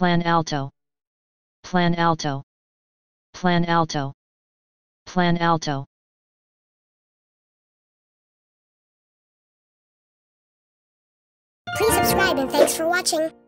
Plan Alto. Plan Alto. Plan Alto. Plan Alto. Please subscribe and thanks for watching.